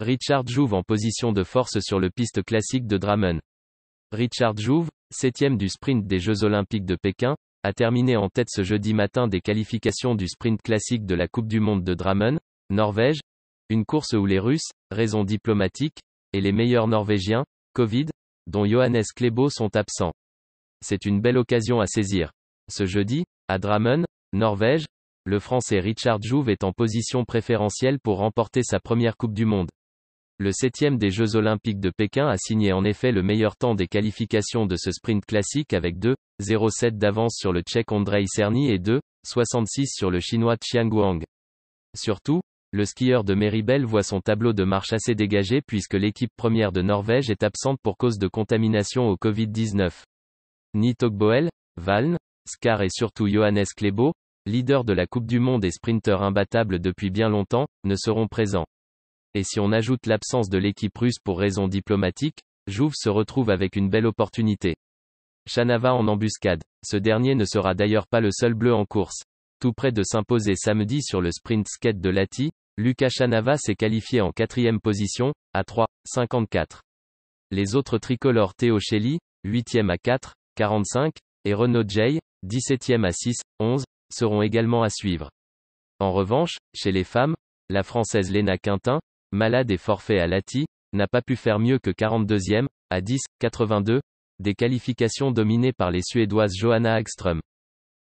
Richard Jouve en position de force sur le piste classique de Drammen. Richard Jouve, septième du sprint des Jeux Olympiques de Pékin, a terminé en tête ce jeudi matin des qualifications du sprint classique de la Coupe du Monde de Drammen, Norvège, une course où les Russes, raison diplomatique, et les meilleurs Norvégiens, Covid, dont Johannes Klebo sont absents. C'est une belle occasion à saisir. Ce jeudi, à Drammen, Norvège, le Français Richard Jouve est en position préférentielle pour remporter sa première Coupe du Monde. Le septième des Jeux Olympiques de Pékin a signé en effet le meilleur temps des qualifications de ce sprint classique avec 2,07 d'avance sur le Tchèque Andrei Cerny et 2,66 sur le Chinois Chiang Guang. Surtout, le skieur de Meribel voit son tableau de marche assez dégagé puisque l'équipe première de Norvège est absente pour cause de contamination au Covid-19. Ni Togboel, Valn, Scar et surtout Johannes Klebo, leader de la Coupe du Monde et sprinteur imbattable depuis bien longtemps, ne seront présents et si on ajoute l'absence de l'équipe russe pour raisons diplomatiques, Jouve se retrouve avec une belle opportunité. Chanava en embuscade. Ce dernier ne sera d'ailleurs pas le seul bleu en course. Tout près de s'imposer samedi sur le sprint skate de Lati, Lucas Chanava s'est qualifié en quatrième position, à 3,54. Les autres tricolores Théo Shelley, 8e à 4,45, et Renaud Jay, 17e à 6,11, seront également à suivre. En revanche, chez les femmes, la Française Léna Quintin, malade et forfait à Lati, n'a pas pu faire mieux que 42e, à 10,82, des qualifications dominées par les Suédoises Johanna Hagström.